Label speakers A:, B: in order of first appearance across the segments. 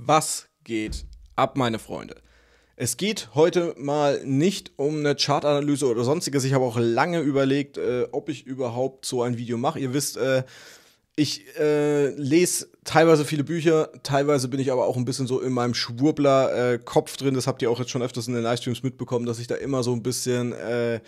A: Was geht ab, meine Freunde? Es geht heute mal nicht um eine Chartanalyse oder sonstiges. Ich habe auch lange überlegt, äh, ob ich überhaupt so ein Video mache. Ihr wisst, äh, ich äh, lese teilweise viele Bücher, teilweise bin ich aber auch ein bisschen so in meinem Schwurbler-Kopf äh, drin. Das habt ihr auch jetzt schon öfters in den Livestreams mitbekommen, dass ich da immer so ein bisschen äh,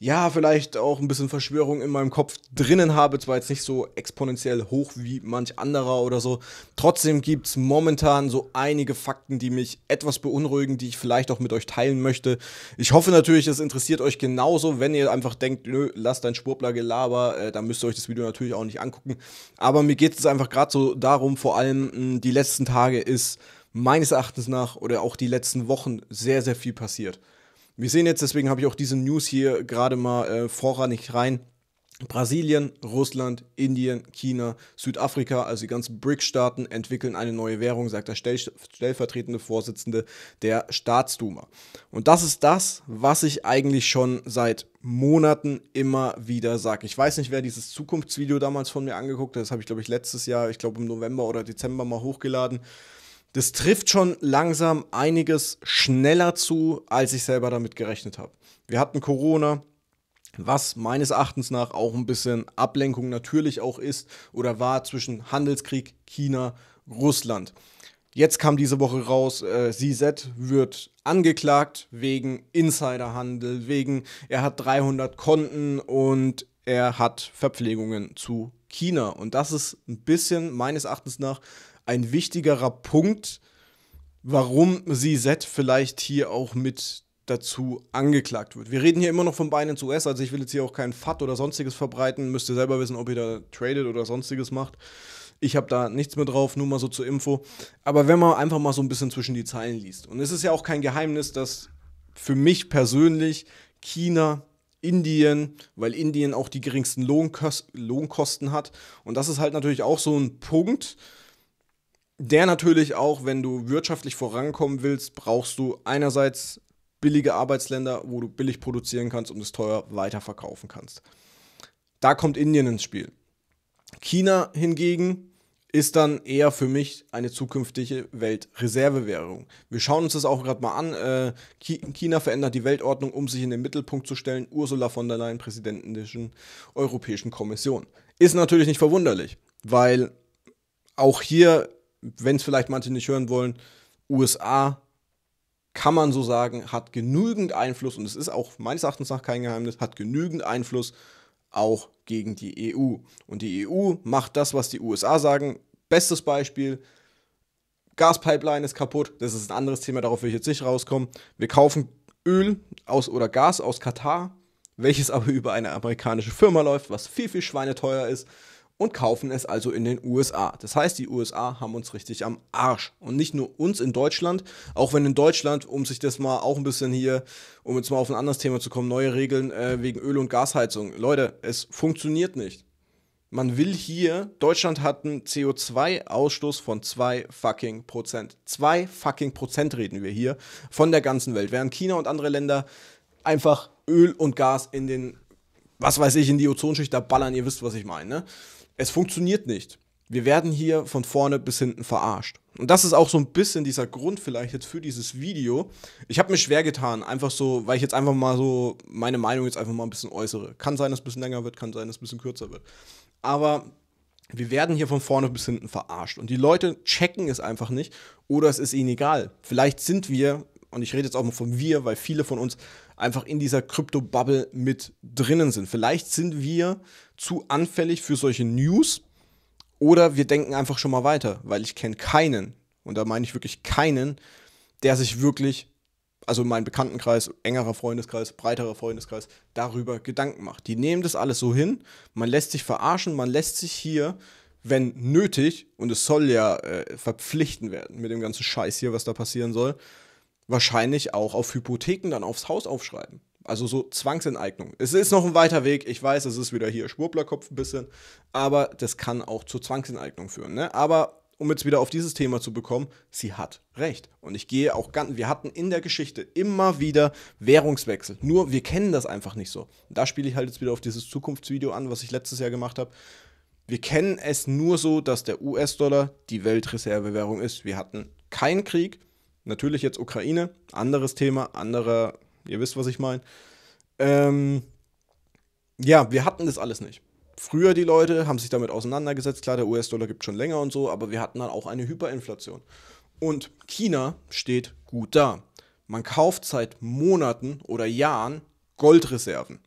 A: ja, vielleicht auch ein bisschen Verschwörung in meinem Kopf drinnen habe, zwar jetzt nicht so exponentiell hoch wie manch anderer oder so, trotzdem gibt es momentan so einige Fakten, die mich etwas beunruhigen, die ich vielleicht auch mit euch teilen möchte. Ich hoffe natürlich, es interessiert euch genauso, wenn ihr einfach denkt, nö, lasst dein Spurbler gelaber äh, dann müsst ihr euch das Video natürlich auch nicht angucken, aber mir geht es einfach gerade so darum, vor allem mh, hm, die letzten Tage ist meines Erachtens nach oder auch die letzten Wochen sehr, sehr viel passiert. Wir sehen jetzt, deswegen habe ich auch diese News hier gerade mal äh, vorrangig rein. Brasilien, Russland, Indien, China, Südafrika, also die ganzen brics staaten entwickeln eine neue Währung, sagt der stell stellvertretende Vorsitzende der Staatsduma. Und das ist das, was ich eigentlich schon seit Monaten immer wieder sage. Ich weiß nicht, wer dieses Zukunftsvideo damals von mir angeguckt hat, das habe ich glaube ich letztes Jahr, ich glaube im November oder Dezember mal hochgeladen das trifft schon langsam einiges schneller zu, als ich selber damit gerechnet habe. Wir hatten Corona, was meines Erachtens nach auch ein bisschen Ablenkung natürlich auch ist oder war zwischen Handelskrieg China, Russland. Jetzt kam diese Woche raus, äh, CZ wird angeklagt wegen Insiderhandel, wegen er hat 300 Konten und er hat Verpflegungen zu China. Und das ist ein bisschen meines Erachtens nach ein wichtigerer Punkt, warum Z vielleicht hier auch mit dazu angeklagt wird. Wir reden hier immer noch von Binance US, also ich will jetzt hier auch keinen FAT oder sonstiges verbreiten. Müsst ihr selber wissen, ob ihr da tradet oder sonstiges macht. Ich habe da nichts mehr drauf, nur mal so zur Info. Aber wenn man einfach mal so ein bisschen zwischen die Zeilen liest. Und es ist ja auch kein Geheimnis, dass für mich persönlich China, Indien, weil Indien auch die geringsten Lohnkos Lohnkosten hat. Und das ist halt natürlich auch so ein Punkt, äh, der natürlich auch, wenn du wirtschaftlich vorankommen willst, brauchst du einerseits billige Arbeitsländer, wo du billig produzieren kannst und es teuer weiterverkaufen kannst. Da kommt Indien ins Spiel. China hingegen ist dann eher für mich eine zukünftige Weltreservewährung. Wir schauen uns das auch gerade mal an. Äh, China verändert die Weltordnung, um sich in den Mittelpunkt zu stellen. Ursula von der Leyen, Präsidentin der Europäischen Kommission. Ist natürlich nicht verwunderlich, weil auch hier wenn es vielleicht manche nicht hören wollen, USA kann man so sagen, hat genügend Einfluss, und es ist auch meines Erachtens nach kein Geheimnis, hat genügend Einfluss auch gegen die EU. Und die EU macht das, was die USA sagen. Bestes Beispiel, Gaspipeline ist kaputt, das ist ein anderes Thema, darauf will ich jetzt nicht rauskommen. Wir kaufen Öl aus oder Gas aus Katar, welches aber über eine amerikanische Firma läuft, was viel, viel schweineteuer ist und kaufen es also in den USA. Das heißt, die USA haben uns richtig am Arsch. Und nicht nur uns in Deutschland, auch wenn in Deutschland, um sich das mal auch ein bisschen hier, um jetzt mal auf ein anderes Thema zu kommen, neue Regeln äh, wegen Öl- und Gasheizung. Leute, es funktioniert nicht. Man will hier, Deutschland hat einen CO2-Ausstoß von 2 fucking Prozent. 2 fucking Prozent reden wir hier von der ganzen Welt. Während China und andere Länder einfach Öl und Gas in den, was weiß ich, in die Ozonschicht da ballern, ihr wisst, was ich meine. Ne? es funktioniert nicht. Wir werden hier von vorne bis hinten verarscht. Und das ist auch so ein bisschen dieser Grund vielleicht jetzt für dieses Video. Ich habe mir schwer getan, einfach so, weil ich jetzt einfach mal so meine Meinung jetzt einfach mal ein bisschen äußere. Kann sein, dass es ein bisschen länger wird, kann sein, dass es ein bisschen kürzer wird. Aber wir werden hier von vorne bis hinten verarscht. Und die Leute checken es einfach nicht oder es ist ihnen egal. Vielleicht sind wir, und ich rede jetzt auch mal von wir, weil viele von uns einfach in dieser Krypto-Bubble mit drinnen sind. Vielleicht sind wir zu anfällig für solche News oder wir denken einfach schon mal weiter, weil ich kenne keinen, und da meine ich wirklich keinen, der sich wirklich, also mein Bekanntenkreis, engerer Freundeskreis, breiterer Freundeskreis, darüber Gedanken macht. Die nehmen das alles so hin, man lässt sich verarschen, man lässt sich hier, wenn nötig, und es soll ja äh, verpflichtend werden mit dem ganzen Scheiß hier, was da passieren soll, wahrscheinlich auch auf Hypotheken dann aufs Haus aufschreiben. Also so Zwangsenteignung. Es ist noch ein weiter Weg. Ich weiß, es ist wieder hier Schwurblerkopf ein bisschen. Aber das kann auch zu Zwangsenteignung führen. Ne? Aber um jetzt wieder auf dieses Thema zu bekommen, sie hat recht. Und ich gehe auch ganz, wir hatten in der Geschichte immer wieder Währungswechsel. Nur wir kennen das einfach nicht so. Da spiele ich halt jetzt wieder auf dieses Zukunftsvideo an, was ich letztes Jahr gemacht habe. Wir kennen es nur so, dass der US-Dollar die Weltreservewährung ist. Wir hatten keinen Krieg. Natürlich jetzt Ukraine, anderes Thema, anderer Ihr wisst, was ich meine. Ähm, ja, wir hatten das alles nicht. Früher die Leute haben sich damit auseinandergesetzt. Klar, der US-Dollar gibt schon länger und so, aber wir hatten dann auch eine Hyperinflation. Und China steht gut da. Man kauft seit Monaten oder Jahren Goldreserven.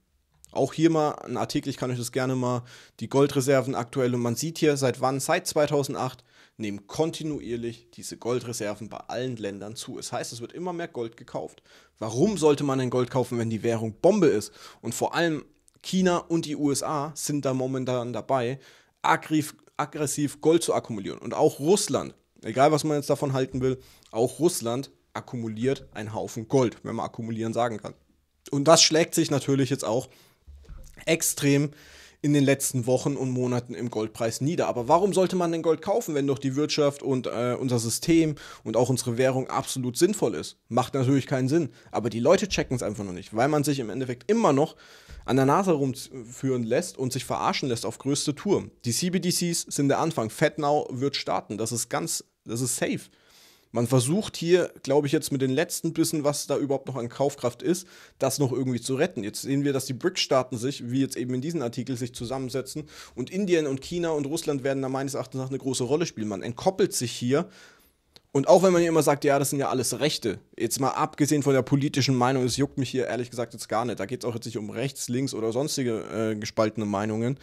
A: Auch hier mal ein Artikel, ich kann euch das gerne mal, die Goldreserven aktuell. Und man sieht hier, seit wann? Seit 2008 nehmen kontinuierlich diese Goldreserven bei allen Ländern zu. Es das heißt, es wird immer mehr Gold gekauft. Warum sollte man denn Gold kaufen, wenn die Währung Bombe ist? Und vor allem China und die USA sind da momentan dabei, aggressiv Gold zu akkumulieren. Und auch Russland, egal was man jetzt davon halten will, auch Russland akkumuliert einen Haufen Gold, wenn man akkumulieren sagen kann. Und das schlägt sich natürlich jetzt auch extrem in den letzten Wochen und Monaten im Goldpreis nieder. Aber warum sollte man denn Gold kaufen, wenn doch die Wirtschaft und äh, unser System und auch unsere Währung absolut sinnvoll ist? Macht natürlich keinen Sinn. Aber die Leute checken es einfach noch nicht, weil man sich im Endeffekt immer noch an der Nase rumführen lässt und sich verarschen lässt auf größte Tour. Die CBDCs sind der Anfang. FedNow wird starten. Das ist ganz, das ist safe. Man versucht hier, glaube ich, jetzt mit den letzten Bissen, was da überhaupt noch an Kaufkraft ist, das noch irgendwie zu retten. Jetzt sehen wir, dass die brics staaten sich, wie jetzt eben in diesem Artikel, sich zusammensetzen und Indien und China und Russland werden da meines Erachtens nach eine große Rolle spielen. Man entkoppelt sich hier und auch wenn man hier immer sagt, ja, das sind ja alles Rechte, jetzt mal abgesehen von der politischen Meinung, es juckt mich hier ehrlich gesagt jetzt gar nicht. Da geht es auch jetzt nicht um rechts, links oder sonstige äh, gespaltene Meinungen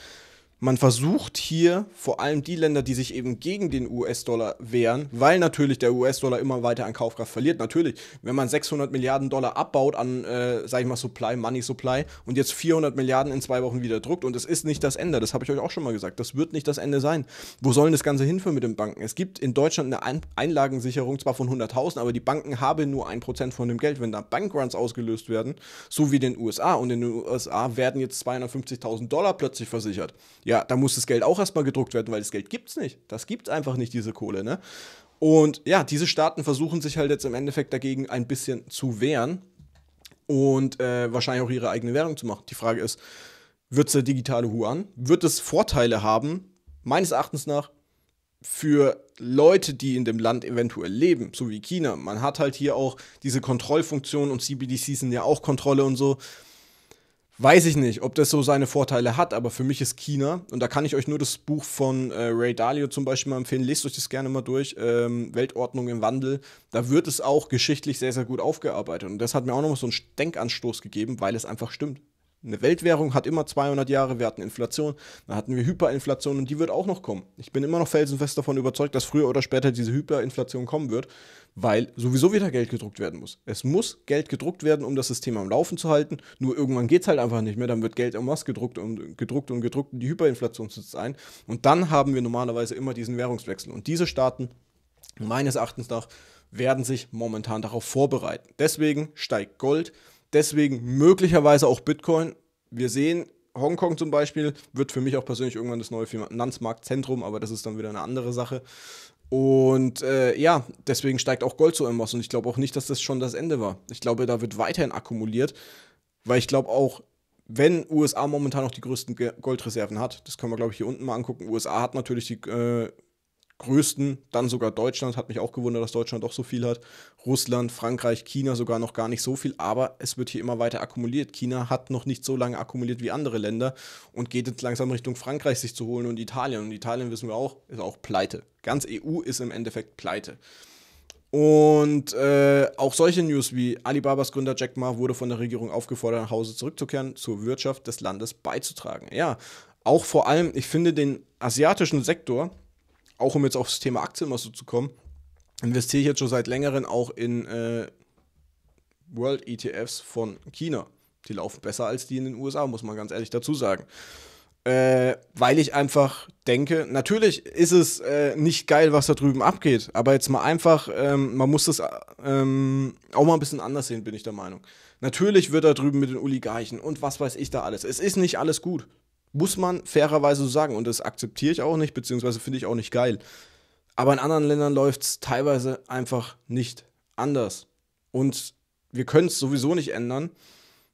A: man versucht hier vor allem die Länder, die sich eben gegen den US-Dollar wehren, weil natürlich der US-Dollar immer weiter an Kaufkraft verliert. Natürlich, wenn man 600 Milliarden Dollar abbaut an, äh, sag ich mal, Supply, Money Supply und jetzt 400 Milliarden in zwei Wochen wieder druckt und es ist nicht das Ende, das habe ich euch auch schon mal gesagt, das wird nicht das Ende sein. Wo sollen das Ganze hinführen mit den Banken? Es gibt in Deutschland eine Einlagensicherung zwar von 100.000, aber die Banken haben nur 1% von dem Geld. Wenn da Bankruns ausgelöst werden, so wie in den USA und in den USA werden jetzt 250.000 Dollar plötzlich versichert ja, da muss das Geld auch erstmal gedruckt werden, weil das Geld gibt es nicht. Das gibt es einfach nicht, diese Kohle, ne? Und ja, diese Staaten versuchen sich halt jetzt im Endeffekt dagegen ein bisschen zu wehren und äh, wahrscheinlich auch ihre eigene Währung zu machen. Die Frage ist, wird es der digitale Huan? Wird es Vorteile haben, meines Erachtens nach, für Leute, die in dem Land eventuell leben, so wie China? Man hat halt hier auch diese Kontrollfunktion und CBDC sind ja auch Kontrolle und so. Weiß ich nicht, ob das so seine Vorteile hat, aber für mich ist China, und da kann ich euch nur das Buch von äh, Ray Dalio zum Beispiel mal empfehlen, lest euch das gerne mal durch, ähm, Weltordnung im Wandel, da wird es auch geschichtlich sehr, sehr gut aufgearbeitet. Und das hat mir auch nochmal so einen Denkanstoß gegeben, weil es einfach stimmt. Eine Weltwährung hat immer 200 Jahre, wir hatten Inflation, dann hatten wir Hyperinflation und die wird auch noch kommen. Ich bin immer noch felsenfest davon überzeugt, dass früher oder später diese Hyperinflation kommen wird, weil sowieso wieder Geld gedruckt werden muss. Es muss Geld gedruckt werden, um das System am Laufen zu halten. Nur irgendwann geht es halt einfach nicht mehr. Dann wird Geld en masse gedruckt und gedruckt und gedruckt und die Hyperinflation sitzt ein. Und dann haben wir normalerweise immer diesen Währungswechsel. Und diese Staaten, meines Erachtens nach, werden sich momentan darauf vorbereiten. Deswegen steigt Gold, deswegen möglicherweise auch Bitcoin. Wir sehen, Hongkong zum Beispiel wird für mich auch persönlich irgendwann das neue Finanzmarktzentrum, aber das ist dann wieder eine andere Sache. Und äh, ja, deswegen steigt auch Gold so immer Moss. Und ich glaube auch nicht, dass das schon das Ende war. Ich glaube, da wird weiterhin akkumuliert, weil ich glaube auch, wenn USA momentan noch die größten Goldreserven hat, das können wir, glaube ich, hier unten mal angucken. USA hat natürlich die äh, größten, dann sogar Deutschland. Hat mich auch gewundert, dass Deutschland doch so viel hat. Russland, Frankreich, China sogar noch gar nicht so viel, aber es wird hier immer weiter akkumuliert. China hat noch nicht so lange akkumuliert wie andere Länder und geht jetzt langsam Richtung Frankreich sich zu holen und Italien. Und Italien wissen wir auch, ist auch pleite. Ganz EU ist im Endeffekt pleite. Und äh, auch solche News wie Alibabas Gründer Jack Ma wurde von der Regierung aufgefordert, nach Hause zurückzukehren, zur Wirtschaft des Landes beizutragen. Ja, auch vor allem, ich finde den asiatischen Sektor, auch um jetzt aufs Thema Aktien mal so zu kommen, investiere ich jetzt schon seit längerem auch in äh, World ETFs von China. Die laufen besser als die in den USA, muss man ganz ehrlich dazu sagen. Äh, weil ich einfach denke, natürlich ist es äh, nicht geil, was da drüben abgeht, aber jetzt mal einfach, ähm, man muss das ähm, auch mal ein bisschen anders sehen, bin ich der Meinung. Natürlich wird da drüben mit den Oligarchen und was weiß ich da alles. Es ist nicht alles gut. Muss man fairerweise so sagen. Und das akzeptiere ich auch nicht, beziehungsweise finde ich auch nicht geil. Aber in anderen Ländern läuft es teilweise einfach nicht anders. Und wir können es sowieso nicht ändern.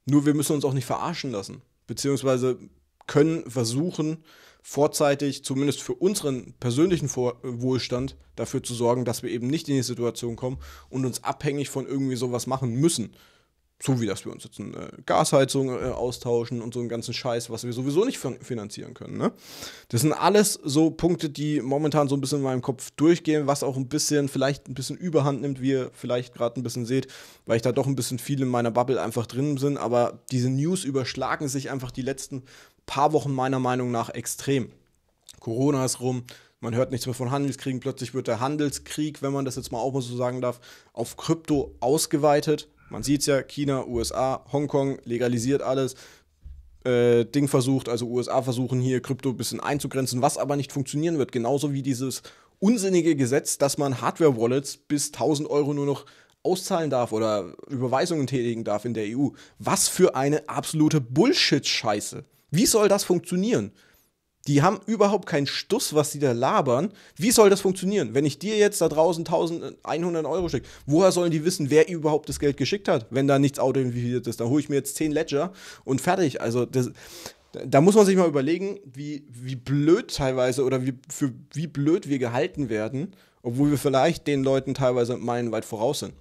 A: Nur wir müssen uns auch nicht verarschen lassen. Beziehungsweise können versuchen, vorzeitig, zumindest für unseren persönlichen Vor äh, Wohlstand, dafür zu sorgen, dass wir eben nicht in die Situation kommen und uns abhängig von irgendwie sowas machen müssen. So wie dass wir uns jetzt eine Gasheizung äh, austauschen und so einen ganzen Scheiß, was wir sowieso nicht finanzieren können. Ne? Das sind alles so Punkte, die momentan so ein bisschen in meinem Kopf durchgehen, was auch ein bisschen, vielleicht ein bisschen überhand nimmt, wie ihr vielleicht gerade ein bisschen seht, weil ich da doch ein bisschen viel in meiner Bubble einfach drin bin. Aber diese News überschlagen sich einfach die letzten paar Wochen meiner Meinung nach extrem. Corona ist rum, man hört nichts mehr von Handelskriegen. Plötzlich wird der Handelskrieg, wenn man das jetzt mal auch mal so sagen darf, auf Krypto ausgeweitet. Man sieht es ja, China, USA, Hongkong legalisiert alles. Äh, Ding versucht, also USA versuchen hier Krypto ein bisschen einzugrenzen, was aber nicht funktionieren wird. Genauso wie dieses unsinnige Gesetz, dass man Hardware-Wallets bis 1000 Euro nur noch auszahlen darf oder Überweisungen tätigen darf in der EU. Was für eine absolute Bullshit-Scheiße. Wie soll das funktionieren? Die haben überhaupt keinen Stuss, was sie da labern. Wie soll das funktionieren? Wenn ich dir jetzt da draußen 1100 äh, Euro schicke, woher sollen die wissen, wer überhaupt das Geld geschickt hat, wenn da nichts authentifiziert ist? Da hole ich mir jetzt 10 Ledger und fertig. Also das, da muss man sich mal überlegen, wie, wie blöd teilweise oder wie, für wie blöd wir gehalten werden, obwohl wir vielleicht den Leuten teilweise meilenweit voraus sind.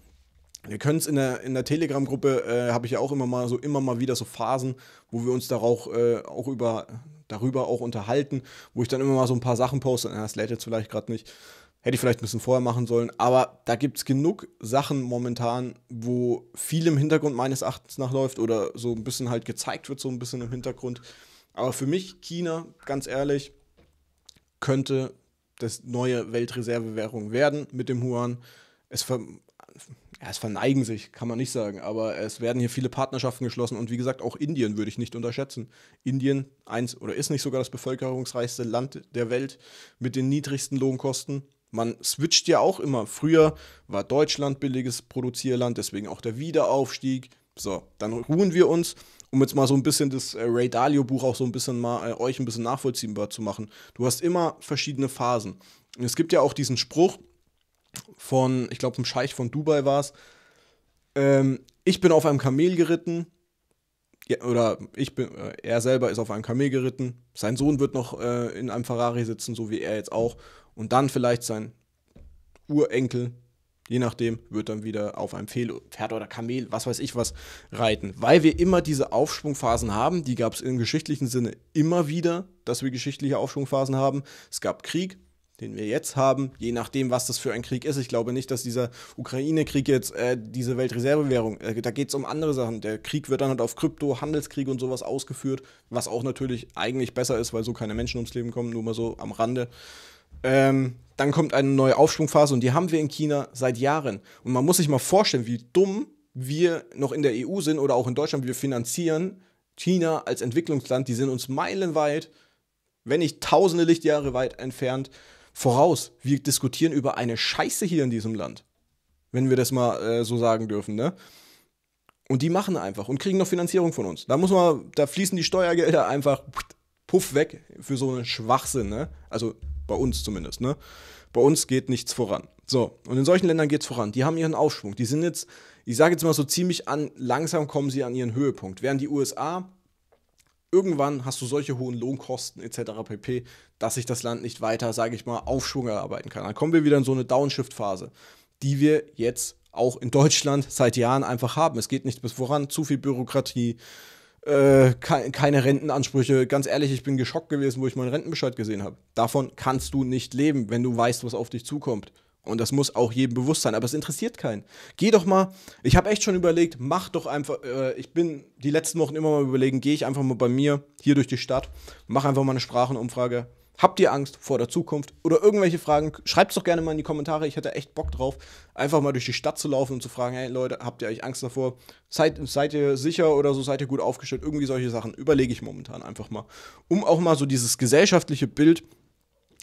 A: Wir können es in der, in der Telegram-Gruppe, äh, habe ich ja auch immer mal so immer mal wieder so Phasen, wo wir uns darauf äh, auch über darüber auch unterhalten, wo ich dann immer mal so ein paar Sachen poste. Na, das lädt jetzt vielleicht gerade nicht. Hätte ich vielleicht ein bisschen vorher machen sollen, aber da gibt es genug Sachen momentan, wo viel im Hintergrund meines Erachtens nachläuft oder so ein bisschen halt gezeigt wird, so ein bisschen im Hintergrund. Aber für mich, China, ganz ehrlich, könnte das neue Weltreservewährung werden mit dem Yuan. Es ja, es verneigen sich, kann man nicht sagen, aber es werden hier viele Partnerschaften geschlossen und wie gesagt, auch Indien würde ich nicht unterschätzen. Indien eins oder ist nicht sogar das bevölkerungsreichste Land der Welt mit den niedrigsten Lohnkosten. Man switcht ja auch immer. Früher war Deutschland billiges Produzierland, deswegen auch der Wiederaufstieg. So, dann ruhen wir uns, um jetzt mal so ein bisschen das äh, Ray Dalio Buch auch so ein bisschen mal äh, euch ein bisschen nachvollziehbar zu machen. Du hast immer verschiedene Phasen. Es gibt ja auch diesen Spruch, von, ich glaube, einem Scheich von Dubai war es. Ähm, ich bin auf einem Kamel geritten. Ja, oder ich bin, äh, er selber ist auf einem Kamel geritten. Sein Sohn wird noch äh, in einem Ferrari sitzen, so wie er jetzt auch. Und dann vielleicht sein Urenkel, je nachdem, wird dann wieder auf einem Pferd oder Kamel, was weiß ich was, reiten. Weil wir immer diese Aufschwungphasen haben, die gab es im geschichtlichen Sinne immer wieder, dass wir geschichtliche Aufschwungphasen haben. Es gab Krieg, den wir jetzt haben, je nachdem, was das für ein Krieg ist. Ich glaube nicht, dass dieser Ukraine-Krieg jetzt äh, diese Weltreservewährung, äh, da geht es um andere Sachen. Der Krieg wird dann halt auf Krypto, Handelskrieg und sowas ausgeführt, was auch natürlich eigentlich besser ist, weil so keine Menschen ums Leben kommen, nur mal so am Rande. Ähm, dann kommt eine neue Aufschwungphase und die haben wir in China seit Jahren. Und man muss sich mal vorstellen, wie dumm wir noch in der EU sind oder auch in Deutschland, wir finanzieren China als Entwicklungsland, die sind uns meilenweit, wenn nicht tausende Lichtjahre weit entfernt voraus. Wir diskutieren über eine Scheiße hier in diesem Land. Wenn wir das mal äh, so sagen dürfen, ne? Und die machen einfach und kriegen noch Finanzierung von uns. Da muss man, da fließen die Steuergelder einfach puff weg für so einen Schwachsinn, ne? Also bei uns zumindest, ne? Bei uns geht nichts voran. So, und in solchen Ländern geht es voran. Die haben ihren Aufschwung. Die sind jetzt, ich sage jetzt mal so ziemlich an, langsam kommen sie an ihren Höhepunkt. Während die USA irgendwann hast du solche hohen Lohnkosten etc. pp., dass sich das Land nicht weiter, sage ich mal, Aufschwung erarbeiten kann. Dann kommen wir wieder in so eine Downshift-Phase, die wir jetzt auch in Deutschland seit Jahren einfach haben. Es geht nichts bis voran, zu viel Bürokratie, äh, keine Rentenansprüche. Ganz ehrlich, ich bin geschockt gewesen, wo ich meinen Rentenbescheid gesehen habe. Davon kannst du nicht leben, wenn du weißt, was auf dich zukommt. Und das muss auch jedem bewusst sein, aber es interessiert keinen. Geh doch mal, ich habe echt schon überlegt, mach doch einfach, äh, ich bin die letzten Wochen immer mal überlegen, gehe ich einfach mal bei mir hier durch die Stadt, mach einfach mal eine Sprachenumfrage. Habt ihr Angst vor der Zukunft oder irgendwelche Fragen? Schreibt es doch gerne mal in die Kommentare, ich hätte echt Bock drauf, einfach mal durch die Stadt zu laufen und zu fragen, hey Leute, habt ihr euch Angst davor? Seid, seid ihr sicher oder so, seid ihr gut aufgestellt? Irgendwie solche Sachen überlege ich momentan einfach mal, um auch mal so dieses gesellschaftliche Bild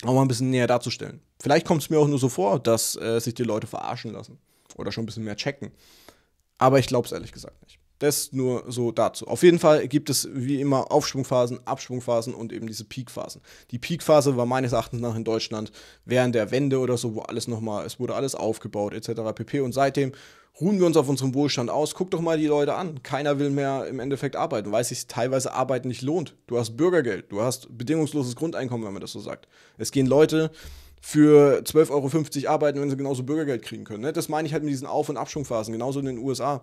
A: auch mal ein bisschen näher darzustellen. Vielleicht kommt es mir auch nur so vor, dass äh, sich die Leute verarschen lassen oder schon ein bisschen mehr checken. Aber ich glaube es ehrlich gesagt nicht. Das nur so dazu. Auf jeden Fall gibt es wie immer Aufschwungphasen, Abschwungphasen und eben diese Peakphasen. Die Peakphase war meines Erachtens nach in Deutschland während der Wende oder so, wo alles nochmal, es wurde alles aufgebaut etc. pp. Und seitdem ruhen wir uns auf unserem Wohlstand aus. Guck doch mal die Leute an. Keiner will mehr im Endeffekt arbeiten, weil sich teilweise Arbeit nicht lohnt. Du hast Bürgergeld, du hast bedingungsloses Grundeinkommen, wenn man das so sagt. Es gehen Leute für 12,50 Euro arbeiten, wenn sie genauso Bürgergeld kriegen können. Ne? Das meine ich halt mit diesen Auf- und Abschwungphasen, genauso in den USA.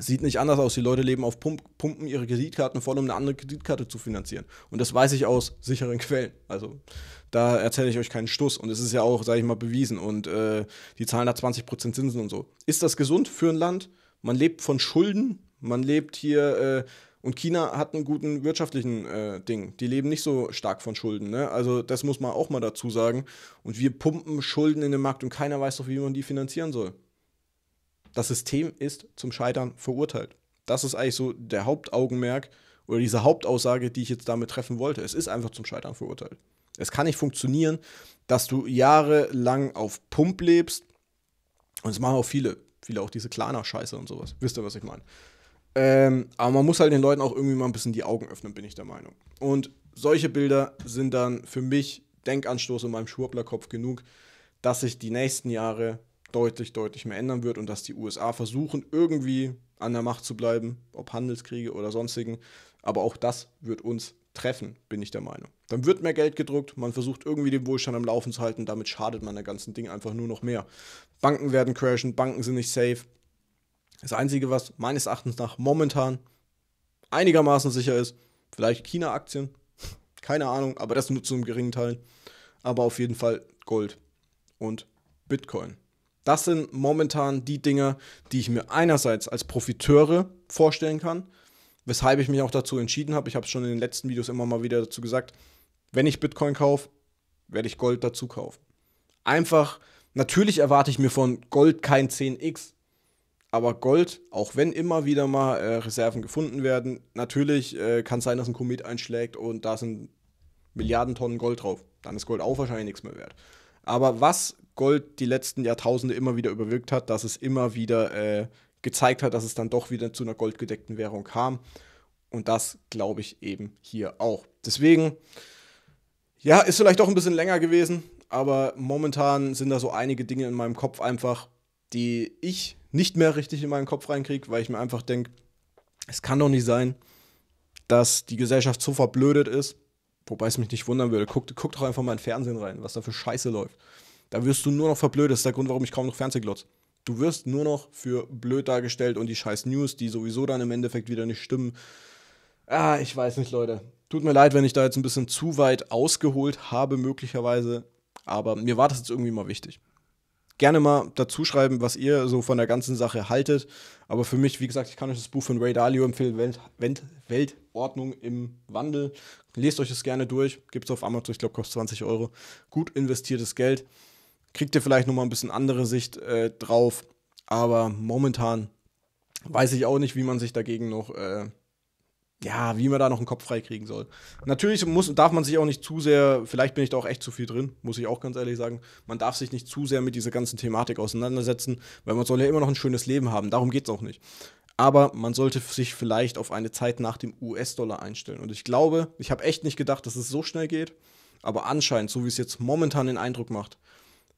A: Sieht nicht anders aus. Die Leute leben auf Pump, Pumpen ihre Kreditkarten voll, um eine andere Kreditkarte zu finanzieren. Und das weiß ich aus sicheren Quellen. Also da erzähle ich euch keinen Stuss. Und es ist ja auch, sage ich mal, bewiesen. Und äh, die zahlen da 20% Zinsen und so. Ist das gesund für ein Land? Man lebt von Schulden. Man lebt hier. Äh, und China hat einen guten wirtschaftlichen äh, Ding. Die leben nicht so stark von Schulden. Ne? Also das muss man auch mal dazu sagen. Und wir pumpen Schulden in den Markt und keiner weiß doch, wie man die finanzieren soll das System ist zum Scheitern verurteilt. Das ist eigentlich so der Hauptaugenmerk oder diese Hauptaussage, die ich jetzt damit treffen wollte. Es ist einfach zum Scheitern verurteilt. Es kann nicht funktionieren, dass du jahrelang auf Pump lebst. Und das machen auch viele. Viele auch diese klaner scheiße und sowas. Wisst ihr, was ich meine? Ähm, aber man muss halt den Leuten auch irgendwie mal ein bisschen die Augen öffnen, bin ich der Meinung. Und solche Bilder sind dann für mich Denkanstoß in meinem Schwurblerkopf genug, dass ich die nächsten Jahre deutlich, deutlich mehr ändern wird und dass die USA versuchen, irgendwie an der Macht zu bleiben, ob Handelskriege oder sonstigen. Aber auch das wird uns treffen, bin ich der Meinung. Dann wird mehr Geld gedruckt, man versucht irgendwie den Wohlstand am Laufen zu halten, damit schadet man der ganzen Ding einfach nur noch mehr. Banken werden crashen, Banken sind nicht safe. Das Einzige, was meines Erachtens nach momentan einigermaßen sicher ist, vielleicht China-Aktien, keine Ahnung, aber das nur zu einem geringen Teil. Aber auf jeden Fall Gold und Bitcoin. Das sind momentan die Dinge, die ich mir einerseits als Profiteure vorstellen kann, weshalb ich mich auch dazu entschieden habe. Ich habe es schon in den letzten Videos immer mal wieder dazu gesagt, wenn ich Bitcoin kaufe, werde ich Gold dazu kaufen. Einfach, natürlich erwarte ich mir von Gold kein 10x, aber Gold, auch wenn immer wieder mal äh, Reserven gefunden werden, natürlich äh, kann es sein, dass ein Komet einschlägt und da sind Milliarden Tonnen Gold drauf. Dann ist Gold auch wahrscheinlich nichts mehr wert. Aber was Gold die letzten Jahrtausende immer wieder überwirkt hat, dass es immer wieder äh, gezeigt hat, dass es dann doch wieder zu einer goldgedeckten Währung kam. Und das glaube ich eben hier auch. Deswegen, ja, ist vielleicht doch ein bisschen länger gewesen, aber momentan sind da so einige Dinge in meinem Kopf einfach, die ich nicht mehr richtig in meinen Kopf reinkriege, weil ich mir einfach denke, es kann doch nicht sein, dass die Gesellschaft so verblödet ist, wobei es mich nicht wundern würde. Guckt, guckt doch einfach mal in Fernsehen rein, was da für Scheiße läuft. Da wirst du nur noch verblödet. Das ist der Grund, warum ich kaum noch Fernseh glotze. Du wirst nur noch für blöd dargestellt und die scheiß News, die sowieso dann im Endeffekt wieder nicht stimmen. Ah, ich weiß nicht, Leute. Tut mir leid, wenn ich da jetzt ein bisschen zu weit ausgeholt habe, möglicherweise. Aber mir war das jetzt irgendwie mal wichtig. Gerne mal dazu schreiben, was ihr so von der ganzen Sache haltet. Aber für mich, wie gesagt, ich kann euch das Buch von Ray Dalio empfehlen, Welt, Welt, Weltordnung im Wandel. Lest euch das gerne durch. Gibt es auf Amazon, ich glaube, kostet 20 Euro. Gut investiertes Geld kriegt ihr vielleicht nochmal ein bisschen andere Sicht äh, drauf. Aber momentan weiß ich auch nicht, wie man sich dagegen noch, äh, ja, wie man da noch einen Kopf freikriegen soll. Natürlich muss, darf man sich auch nicht zu sehr, vielleicht bin ich da auch echt zu viel drin, muss ich auch ganz ehrlich sagen, man darf sich nicht zu sehr mit dieser ganzen Thematik auseinandersetzen, weil man soll ja immer noch ein schönes Leben haben, darum geht es auch nicht. Aber man sollte sich vielleicht auf eine Zeit nach dem US-Dollar einstellen. Und ich glaube, ich habe echt nicht gedacht, dass es so schnell geht, aber anscheinend, so wie es jetzt momentan den Eindruck macht,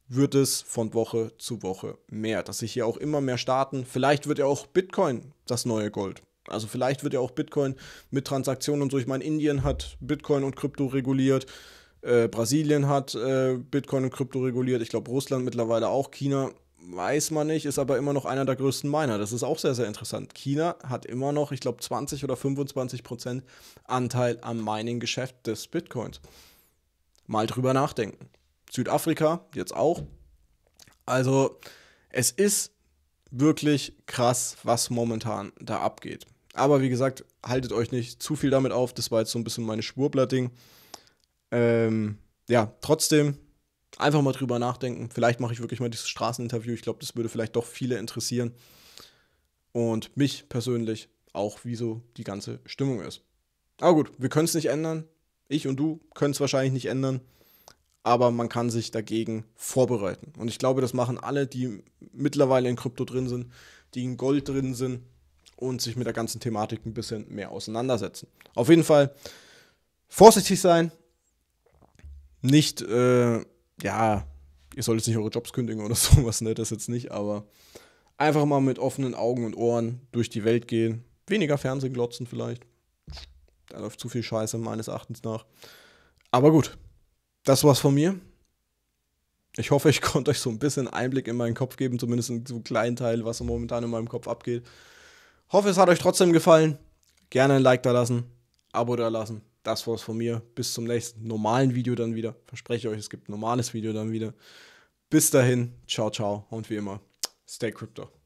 A: wird es von Woche zu Woche mehr, dass sich hier auch immer mehr Staaten, vielleicht wird ja auch Bitcoin das neue Gold. Also vielleicht wird ja auch Bitcoin mit Transaktionen und so. Ich meine, Indien hat Bitcoin und Krypto reguliert, äh, Brasilien hat äh, Bitcoin und Krypto reguliert, ich glaube Russland mittlerweile auch, China weiß man nicht, ist aber immer noch einer der größten Miner. Das ist auch sehr, sehr interessant. China hat immer noch, ich glaube, 20 oder 25 Prozent Anteil am Mining-Geschäft des Bitcoins. Mal drüber nachdenken. Südafrika jetzt auch. Also es ist wirklich krass, was momentan da abgeht. Aber wie gesagt, haltet euch nicht zu viel damit auf. Das war jetzt so ein bisschen meine Schwurbler-Ding. Ähm, ja, trotzdem einfach mal drüber nachdenken. Vielleicht mache ich wirklich mal dieses Straßeninterview. Ich glaube, das würde vielleicht doch viele interessieren. Und mich persönlich auch, wieso die ganze Stimmung ist. Aber gut, wir können es nicht ändern. Ich und du können es wahrscheinlich nicht ändern aber man kann sich dagegen vorbereiten. Und ich glaube, das machen alle, die mittlerweile in Krypto drin sind, die in Gold drin sind und sich mit der ganzen Thematik ein bisschen mehr auseinandersetzen. Auf jeden Fall vorsichtig sein, nicht, äh, ja, ihr solltet nicht eure Jobs kündigen oder sowas, ne, das jetzt nicht, aber einfach mal mit offenen Augen und Ohren durch die Welt gehen, weniger Fernsehen glotzen vielleicht. Da läuft zu viel Scheiße meines Erachtens nach. Aber gut, das war's von mir. Ich hoffe, ich konnte euch so ein bisschen Einblick in meinen Kopf geben, zumindest in so einen kleinen Teil, was momentan in meinem Kopf abgeht. Hoffe, es hat euch trotzdem gefallen. Gerne ein Like da lassen, Abo da lassen. Das war's von mir. Bis zum nächsten normalen Video dann wieder. Verspreche euch, es gibt ein normales Video dann wieder. Bis dahin, ciao, ciao und wie immer, stay crypto.